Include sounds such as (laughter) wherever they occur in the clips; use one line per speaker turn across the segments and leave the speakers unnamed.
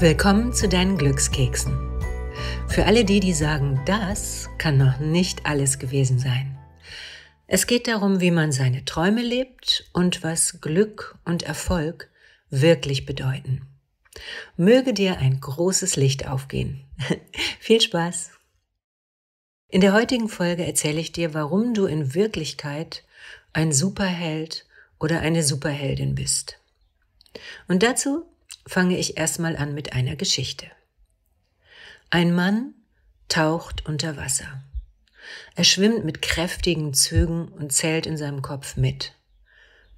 Willkommen zu deinen Glückskeksen. Für alle die, die sagen, das kann noch nicht alles gewesen sein. Es geht darum, wie man seine Träume lebt und was Glück und Erfolg wirklich bedeuten. Möge dir ein großes Licht aufgehen. (laughs) Viel Spaß! In der heutigen Folge erzähle ich dir, warum du in Wirklichkeit ein Superheld oder eine Superheldin bist. Und dazu fange ich erstmal an mit einer Geschichte. Ein Mann taucht unter Wasser. Er schwimmt mit kräftigen Zügen und zählt in seinem Kopf mit.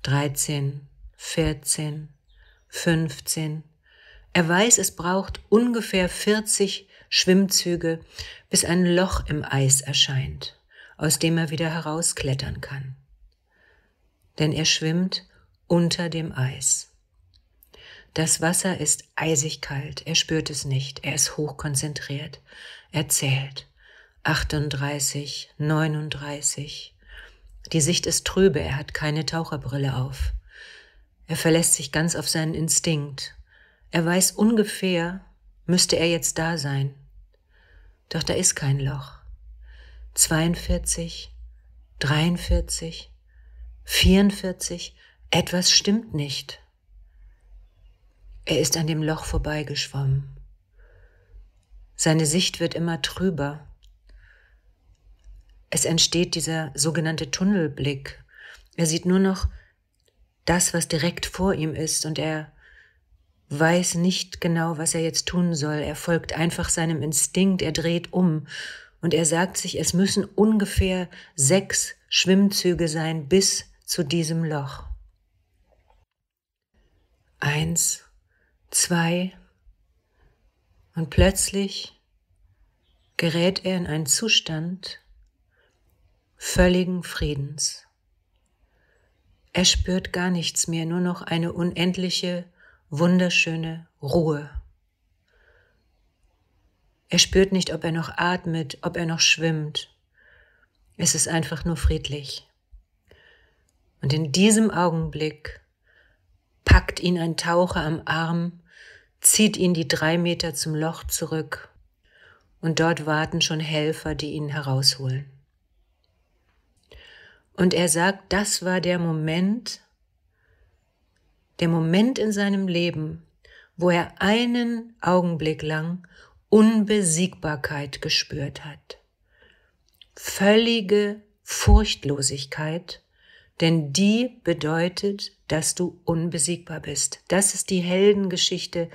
13, 14, 15. Er weiß, es braucht ungefähr 40 Schwimmzüge, bis ein Loch im Eis erscheint, aus dem er wieder herausklettern kann. Denn er schwimmt unter dem Eis. Das Wasser ist eisig kalt, er spürt es nicht, er ist hochkonzentriert. Er zählt. 38, 39. Die Sicht ist trübe, er hat keine Taucherbrille auf. Er verlässt sich ganz auf seinen Instinkt. Er weiß ungefähr, müsste er jetzt da sein. Doch da ist kein Loch. 42, 43, 44, etwas stimmt nicht. Er ist an dem Loch vorbeigeschwommen. Seine Sicht wird immer trüber. Es entsteht dieser sogenannte Tunnelblick. Er sieht nur noch das, was direkt vor ihm ist und er weiß nicht genau, was er jetzt tun soll. Er folgt einfach seinem Instinkt, er dreht um und er sagt sich, es müssen ungefähr sechs Schwimmzüge sein bis zu diesem Loch. Eins, zwei und plötzlich gerät er in einen Zustand völligen Friedens. Er spürt gar nichts mehr, nur noch eine unendliche, wunderschöne Ruhe. Er spürt nicht, ob er noch atmet, ob er noch schwimmt. Es ist einfach nur friedlich. Und in diesem Augenblick packt ihn ein Taucher am Arm zieht ihn die drei Meter zum Loch zurück und dort warten schon Helfer, die ihn herausholen. Und er sagt, das war der Moment, der Moment in seinem Leben, wo er einen Augenblick lang Unbesiegbarkeit gespürt hat, völlige Furchtlosigkeit denn die bedeutet, dass du unbesiegbar bist. Das ist die Heldengeschichte,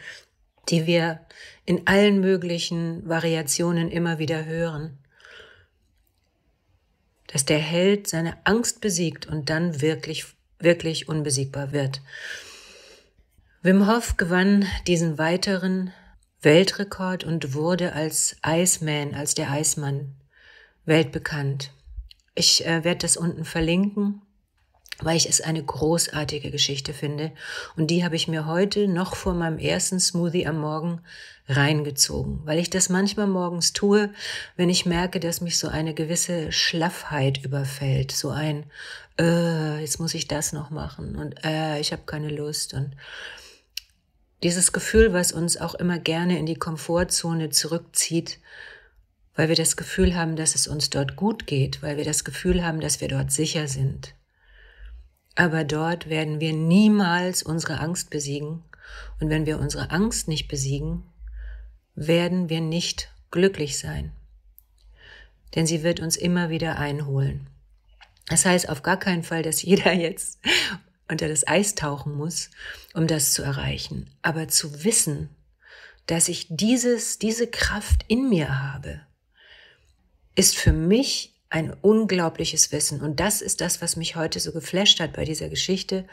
die wir in allen möglichen Variationen immer wieder hören. Dass der Held seine Angst besiegt und dann wirklich, wirklich unbesiegbar wird. Wim Hof gewann diesen weiteren Weltrekord und wurde als Iceman, als der Eismann weltbekannt. Ich äh, werde das unten verlinken weil ich es eine großartige Geschichte finde. Und die habe ich mir heute noch vor meinem ersten Smoothie am Morgen reingezogen, weil ich das manchmal morgens tue, wenn ich merke, dass mich so eine gewisse Schlaffheit überfällt, so ein, äh, jetzt muss ich das noch machen und äh, ich habe keine Lust und dieses Gefühl, was uns auch immer gerne in die Komfortzone zurückzieht, weil wir das Gefühl haben, dass es uns dort gut geht, weil wir das Gefühl haben, dass wir dort sicher sind. Aber dort werden wir niemals unsere Angst besiegen. Und wenn wir unsere Angst nicht besiegen, werden wir nicht glücklich sein. Denn sie wird uns immer wieder einholen. Das heißt auf gar keinen Fall, dass jeder jetzt unter das Eis tauchen muss, um das zu erreichen. Aber zu wissen, dass ich dieses, diese Kraft in mir habe, ist für mich ein unglaubliches Wissen. Und das ist das, was mich heute so geflasht hat bei dieser Geschichte.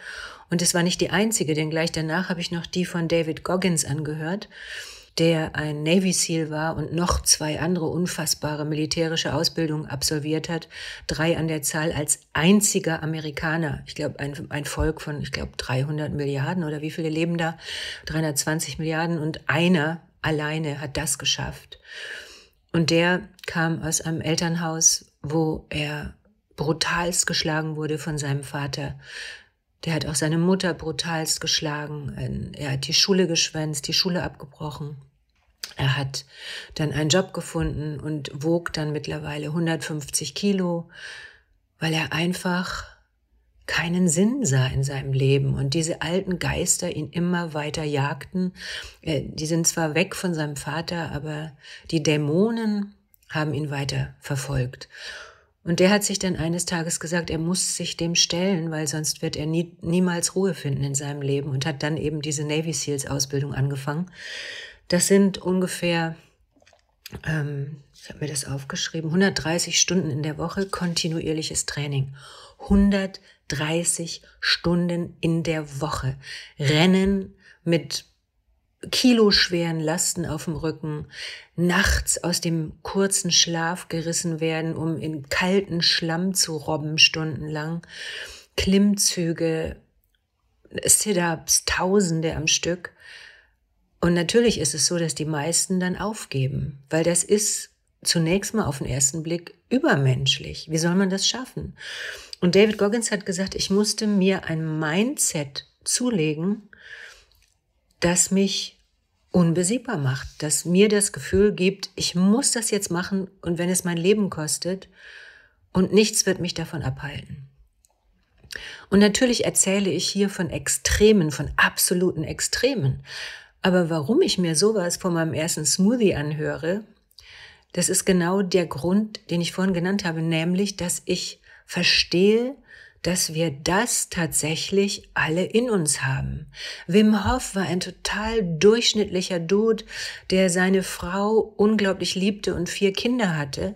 Und es war nicht die einzige, denn gleich danach habe ich noch die von David Goggins angehört, der ein Navy SEAL war und noch zwei andere unfassbare militärische Ausbildungen absolviert hat, drei an der Zahl als einziger Amerikaner. Ich glaube, ein, ein Volk von, ich glaube, 300 Milliarden oder wie viele leben da? 320 Milliarden und einer alleine hat das geschafft. Und der kam aus einem Elternhaus wo er brutalst geschlagen wurde von seinem Vater. Der hat auch seine Mutter brutalst geschlagen. Er hat die Schule geschwänzt, die Schule abgebrochen. Er hat dann einen Job gefunden und wog dann mittlerweile 150 Kilo, weil er einfach keinen Sinn sah in seinem Leben und diese alten Geister ihn immer weiter jagten. Äh, die sind zwar weg von seinem Vater, aber die Dämonen haben ihn weiter verfolgt. Und der hat sich dann eines Tages gesagt, er muss sich dem stellen, weil sonst wird er nie, niemals Ruhe finden in seinem Leben und hat dann eben diese Navy Seals Ausbildung angefangen. Das sind ungefähr, ähm, ich habe mir das aufgeschrieben, 130 Stunden in der Woche kontinuierliches Training. 130 Stunden in der Woche. Rennen mit kiloschweren Lasten auf dem Rücken, nachts aus dem kurzen Schlaf gerissen werden, um in kalten Schlamm zu robben stundenlang, Klimmzüge, Sit-ups, Tausende am Stück. Und natürlich ist es so, dass die meisten dann aufgeben, weil das ist zunächst mal auf den ersten Blick übermenschlich. Wie soll man das schaffen? Und David Goggins hat gesagt, ich musste mir ein Mindset zulegen, das mich unbesiegbar macht, das mir das Gefühl gibt, ich muss das jetzt machen und wenn es mein Leben kostet und nichts wird mich davon abhalten. Und natürlich erzähle ich hier von Extremen, von absoluten Extremen. Aber warum ich mir sowas von meinem ersten Smoothie anhöre, das ist genau der Grund, den ich vorhin genannt habe, nämlich, dass ich verstehe, dass wir das tatsächlich alle in uns haben. Wim Hof war ein total durchschnittlicher Dude, der seine Frau unglaublich liebte und vier Kinder hatte.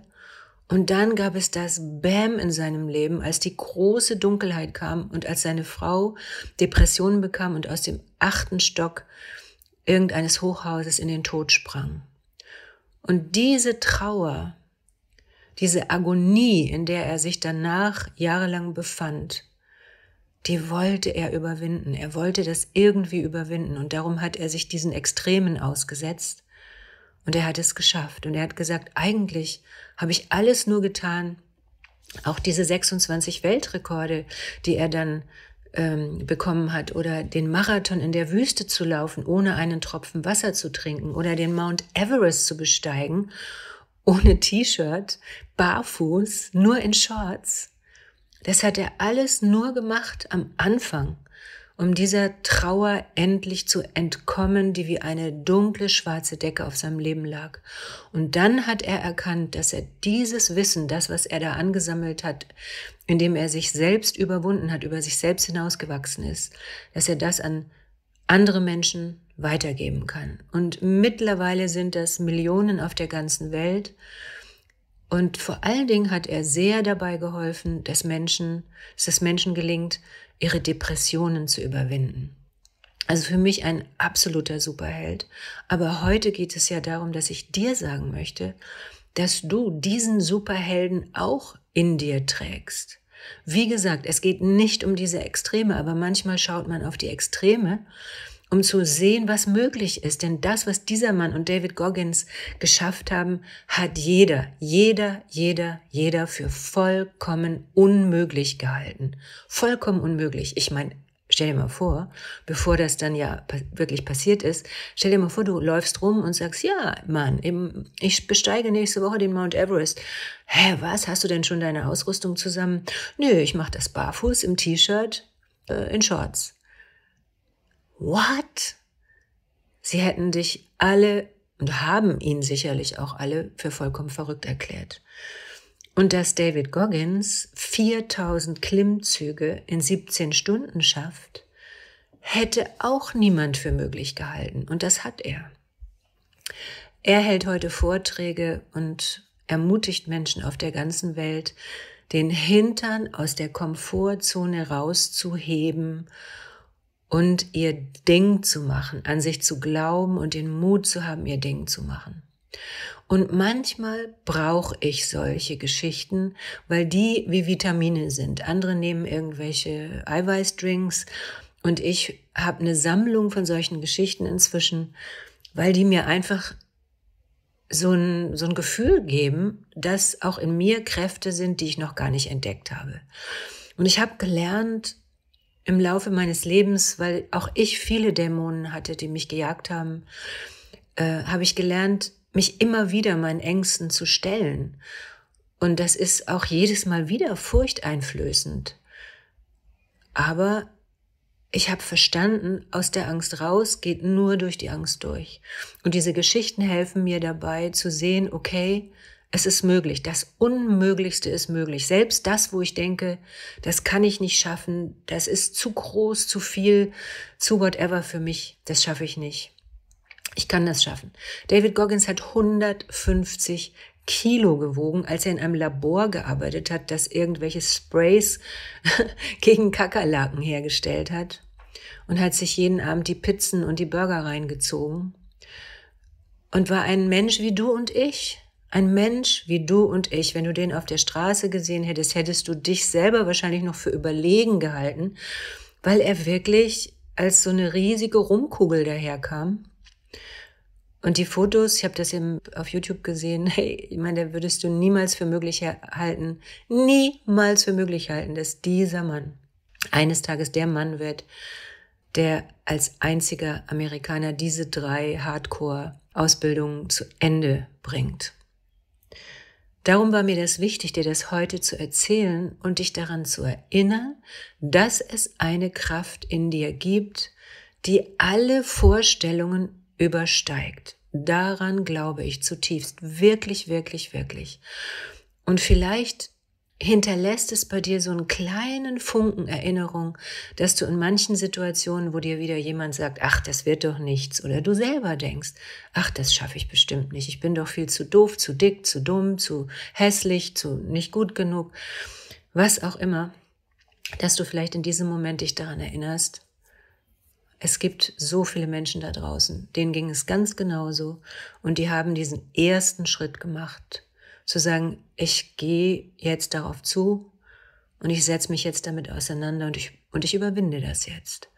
Und dann gab es das Bäm in seinem Leben, als die große Dunkelheit kam und als seine Frau Depressionen bekam und aus dem achten Stock irgendeines Hochhauses in den Tod sprang. Und diese Trauer diese Agonie, in der er sich danach jahrelang befand, die wollte er überwinden. Er wollte das irgendwie überwinden und darum hat er sich diesen Extremen ausgesetzt und er hat es geschafft. Und er hat gesagt, eigentlich habe ich alles nur getan, auch diese 26 Weltrekorde, die er dann ähm, bekommen hat, oder den Marathon in der Wüste zu laufen, ohne einen Tropfen Wasser zu trinken, oder den Mount Everest zu besteigen ohne T-Shirt, barfuß, nur in Shorts. Das hat er alles nur gemacht am Anfang, um dieser Trauer endlich zu entkommen, die wie eine dunkle schwarze Decke auf seinem Leben lag. Und dann hat er erkannt, dass er dieses Wissen, das, was er da angesammelt hat, indem er sich selbst überwunden hat, über sich selbst hinausgewachsen ist, dass er das an andere Menschen weitergeben kann. Und mittlerweile sind das Millionen auf der ganzen Welt. Und vor allen Dingen hat er sehr dabei geholfen, dass Menschen, dass es Menschen gelingt, ihre Depressionen zu überwinden. Also für mich ein absoluter Superheld. Aber heute geht es ja darum, dass ich dir sagen möchte, dass du diesen Superhelden auch in dir trägst. Wie gesagt, es geht nicht um diese Extreme, aber manchmal schaut man auf die Extreme um zu sehen, was möglich ist. Denn das, was dieser Mann und David Goggins geschafft haben, hat jeder, jeder, jeder, jeder für vollkommen unmöglich gehalten. Vollkommen unmöglich. Ich meine, stell dir mal vor, bevor das dann ja wirklich passiert ist, stell dir mal vor, du läufst rum und sagst, ja, Mann, ich besteige nächste Woche den Mount Everest. Hä, was? Hast du denn schon deine Ausrüstung zusammen? Nö, ich mache das barfuß im T-Shirt, äh, in Shorts. What? Sie hätten dich alle und haben ihn sicherlich auch alle für vollkommen verrückt erklärt. Und dass David Goggins 4000 Klimmzüge in 17 Stunden schafft, hätte auch niemand für möglich gehalten. Und das hat er. Er hält heute Vorträge und ermutigt Menschen auf der ganzen Welt, den Hintern aus der Komfortzone rauszuheben und ihr Ding zu machen, an sich zu glauben und den Mut zu haben, ihr Ding zu machen. Und manchmal brauche ich solche Geschichten, weil die wie Vitamine sind. Andere nehmen irgendwelche Eiweißdrinks und ich habe eine Sammlung von solchen Geschichten inzwischen, weil die mir einfach so ein, so ein Gefühl geben, dass auch in mir Kräfte sind, die ich noch gar nicht entdeckt habe. Und ich habe gelernt, im Laufe meines Lebens, weil auch ich viele Dämonen hatte, die mich gejagt haben, äh, habe ich gelernt, mich immer wieder meinen Ängsten zu stellen. Und das ist auch jedes Mal wieder furchteinflößend. Aber ich habe verstanden, aus der Angst raus geht nur durch die Angst durch. Und diese Geschichten helfen mir dabei zu sehen, okay, es ist möglich. Das Unmöglichste ist möglich. Selbst das, wo ich denke, das kann ich nicht schaffen, das ist zu groß, zu viel, zu whatever für mich, das schaffe ich nicht. Ich kann das schaffen. David Goggins hat 150 Kilo gewogen, als er in einem Labor gearbeitet hat, das irgendwelche Sprays (laughs) gegen Kakerlaken hergestellt hat und hat sich jeden Abend die Pizzen und die Burger reingezogen und war ein Mensch wie du und ich, ein Mensch wie du und ich, wenn du den auf der Straße gesehen hättest, hättest du dich selber wahrscheinlich noch für überlegen gehalten, weil er wirklich als so eine riesige Rumkugel daherkam. Und die Fotos, ich habe das eben auf YouTube gesehen, (laughs) hey, ich meine, da würdest du niemals für möglich halten, niemals für möglich halten, dass dieser Mann eines Tages der Mann wird, der als einziger Amerikaner diese drei Hardcore-Ausbildungen zu Ende bringt. Darum war mir das wichtig, dir das heute zu erzählen und dich daran zu erinnern, dass es eine Kraft in dir gibt, die alle Vorstellungen übersteigt. Daran glaube ich zutiefst, wirklich, wirklich, wirklich. Und vielleicht hinterlässt es bei dir so einen kleinen Funken Erinnerung, dass du in manchen Situationen, wo dir wieder jemand sagt, ach, das wird doch nichts, oder du selber denkst, ach, das schaffe ich bestimmt nicht, ich bin doch viel zu doof, zu dick, zu dumm, zu hässlich, zu nicht gut genug, was auch immer, dass du vielleicht in diesem Moment dich daran erinnerst, es gibt so viele Menschen da draußen, denen ging es ganz genauso und die haben diesen ersten Schritt gemacht zu sagen, ich gehe jetzt darauf zu und ich setze mich jetzt damit auseinander und ich, und ich überwinde das jetzt.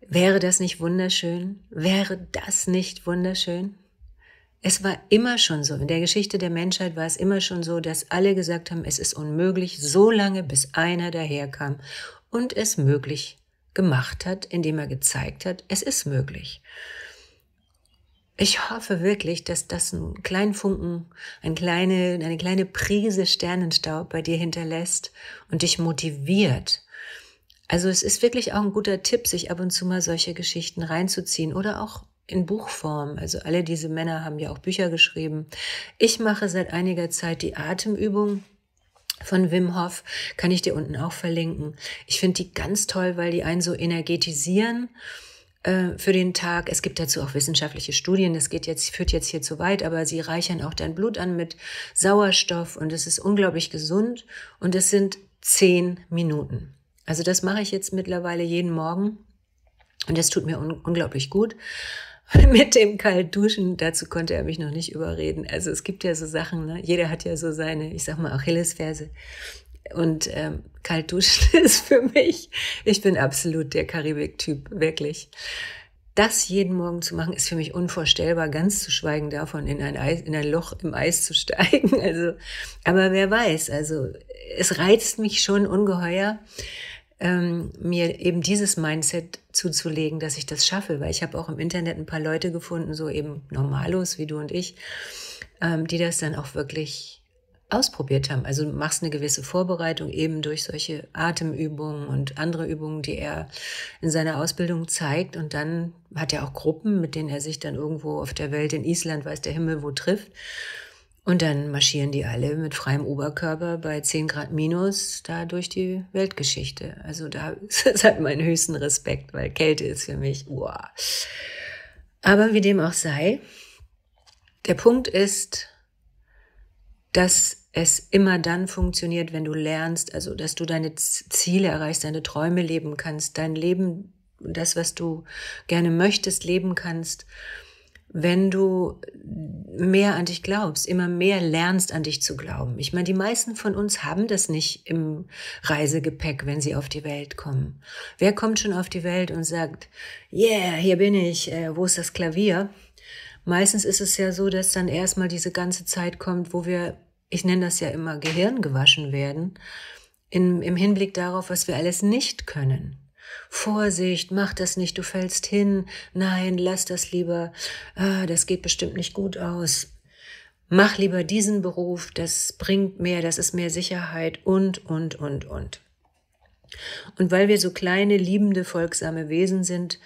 Wäre das nicht wunderschön? Wäre das nicht wunderschön? Es war immer schon so, in der Geschichte der Menschheit war es immer schon so, dass alle gesagt haben, es ist unmöglich, so lange bis einer daherkam und es möglich gemacht hat, indem er gezeigt hat, es ist möglich. Ich hoffe wirklich, dass das einen kleinen Funken, eine kleine, eine kleine Prise Sternenstaub bei dir hinterlässt und dich motiviert. Also es ist wirklich auch ein guter Tipp, sich ab und zu mal solche Geschichten reinzuziehen oder auch in Buchform. Also alle diese Männer haben ja auch Bücher geschrieben. Ich mache seit einiger Zeit die Atemübung von Wim Hof, kann ich dir unten auch verlinken. Ich finde die ganz toll, weil die einen so energetisieren äh, für den Tag. Es gibt dazu auch wissenschaftliche Studien. Das geht jetzt, führt jetzt hier zu weit, aber sie reichern auch dein Blut an mit Sauerstoff und es ist unglaublich gesund und es sind zehn Minuten. Also das mache ich jetzt mittlerweile jeden Morgen und das tut mir un unglaublich gut (laughs) mit dem Kaltduschen, dazu konnte er mich noch nicht überreden. Also es gibt ja so Sachen, ne? jeder hat ja so seine, ich sag mal, Achillesferse. Und ähm, kalt duschen (laughs) ist für mich, ich bin absolut der Karibik-Typ, wirklich. Das jeden Morgen zu machen, ist für mich unvorstellbar, ganz zu schweigen davon, in ein, Eis, in ein Loch im Eis zu steigen. (laughs) Also, aber wer weiß, also es reizt mich schon ungeheuer, ähm, mir eben dieses Mindset zuzulegen, dass ich das schaffe, weil ich habe auch im Internet ein paar Leute gefunden, so eben Normalos wie du und ich, ähm, die das dann auch wirklich ausprobiert haben. Also du machst eine gewisse Vorbereitung eben durch solche Atemübungen und andere Übungen, die er in seiner Ausbildung zeigt. Und dann hat er auch Gruppen, mit denen er sich dann irgendwo auf der Welt in Island weiß der Himmel wo trifft. Und dann marschieren die alle mit freiem Oberkörper bei 10 Grad minus da durch die Weltgeschichte. Also da (laughs) ist halt meinen höchsten Respekt, weil Kälte ist für mich, wow. Aber wie dem auch sei, der Punkt ist, dass es immer dann funktioniert, wenn du lernst, also dass du deine Ziele erreichst, deine Träume leben kannst, dein Leben, das, was du gerne möchtest, leben kannst, wenn du mehr an dich glaubst, immer mehr lernst an dich zu glauben. Ich meine, die meisten von uns haben das nicht im Reisegepäck, wenn sie auf die Welt kommen. Wer kommt schon auf die Welt und sagt, yeah, hier bin ich, äh, wo ist das Klavier? Meistens ist es ja so, dass dann erstmal diese ganze Zeit kommt, wo wir ich nenne das ja immer Gehirn gewaschen werden, in, im Hinblick darauf, was wir alles nicht können. Vorsicht, mach das nicht, du fällst hin, nein, lass das lieber, ah, das geht bestimmt nicht gut aus. Mach lieber diesen Beruf, das bringt mehr, das ist mehr Sicherheit und, und, und, und. Und weil wir so kleine, liebende, folgsame Wesen sind,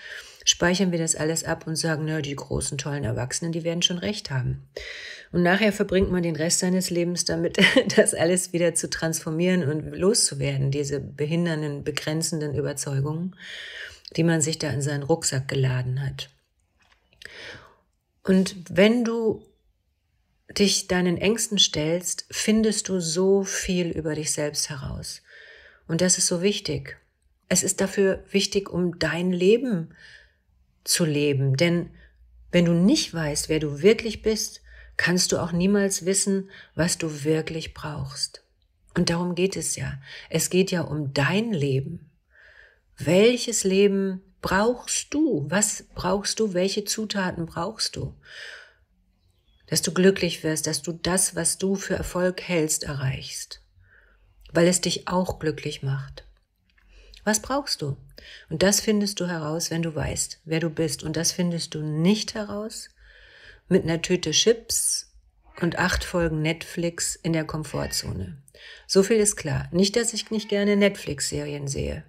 speichern wir das alles ab und sagen, na, die großen, tollen Erwachsenen, die werden schon recht haben. Und nachher verbringt man den Rest seines Lebens damit, (laughs) das alles wieder zu transformieren und loszuwerden, diese behindernden, begrenzenden Überzeugungen, die man sich da in seinen Rucksack geladen hat. Und wenn du dich deinen Ängsten stellst, findest du so viel über dich selbst heraus. Und das ist so wichtig. Es ist dafür wichtig, um dein Leben zu leben. Denn wenn du nicht weißt, wer du wirklich bist, kannst du auch niemals wissen, was du wirklich brauchst. Und darum geht es ja. Es geht ja um dein Leben. Welches Leben brauchst du? Was brauchst du? Welche Zutaten brauchst du? Dass du glücklich wirst, dass du das, was du für Erfolg hältst, erreichst. Weil es dich auch glücklich macht. Was brauchst du? Und das findest du heraus, wenn du weißt, wer du bist. Und das findest du nicht heraus mit einer Tüte Chips und acht Folgen Netflix in der Komfortzone. So viel ist klar. Nicht, dass ich nicht gerne Netflix-Serien sehe.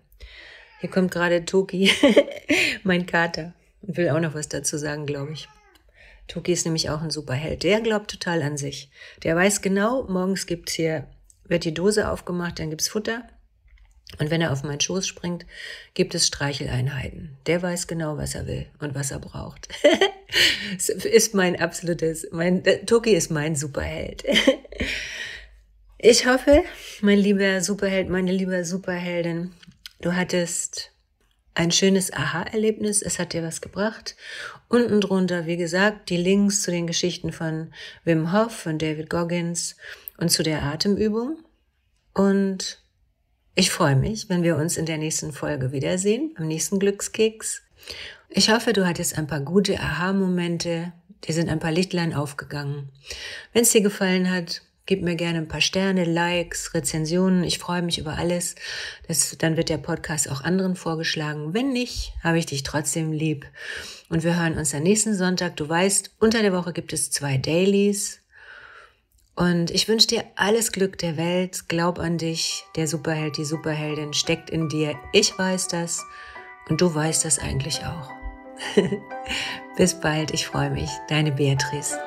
Hier kommt gerade Toki, (laughs) mein Kater, und will auch noch was dazu sagen, glaube ich. Toki ist nämlich auch ein Superheld. Der glaubt total an sich. Der weiß genau, morgens gibt's hier, wird die Dose aufgemacht, dann gibt's Futter. Und wenn er auf meinen Schoß springt, gibt es Streicheleinheiten. Der weiß genau, was er will und was er braucht. das (laughs) ist mein absolutes, mein, Toki ist mein Superheld. (laughs) ich hoffe, mein lieber Superheld, meine liebe Superheldin, du hattest ein schönes Aha-Erlebnis, es hat dir was gebracht. Unten drunter, wie gesagt, die Links zu den Geschichten von Wim Hof, von David Goggins und zu der Atemübung. Und ich freue mich, wenn wir uns in der nächsten Folge wiedersehen, am nächsten Glückskeks. Ich hoffe, du hattest ein paar gute Aha-Momente, dir sind ein paar Lichtlein aufgegangen. Wenn es dir gefallen hat, gib mir gerne ein paar Sterne, Likes, Rezensionen. Ich freue mich über alles. Das, dann wird der Podcast auch anderen vorgeschlagen. Wenn nicht, habe ich dich trotzdem lieb. Und wir hören uns am nächsten Sonntag. Du weißt, unter der Woche gibt es zwei Dailies. Und ich wünsche dir alles Glück der Welt. Glaub an dich. Der Superheld, die Superheldin steckt in dir. Ich weiß das. Und du weißt das eigentlich auch. (laughs) Bis bald. Ich freue mich. Deine Beatrice.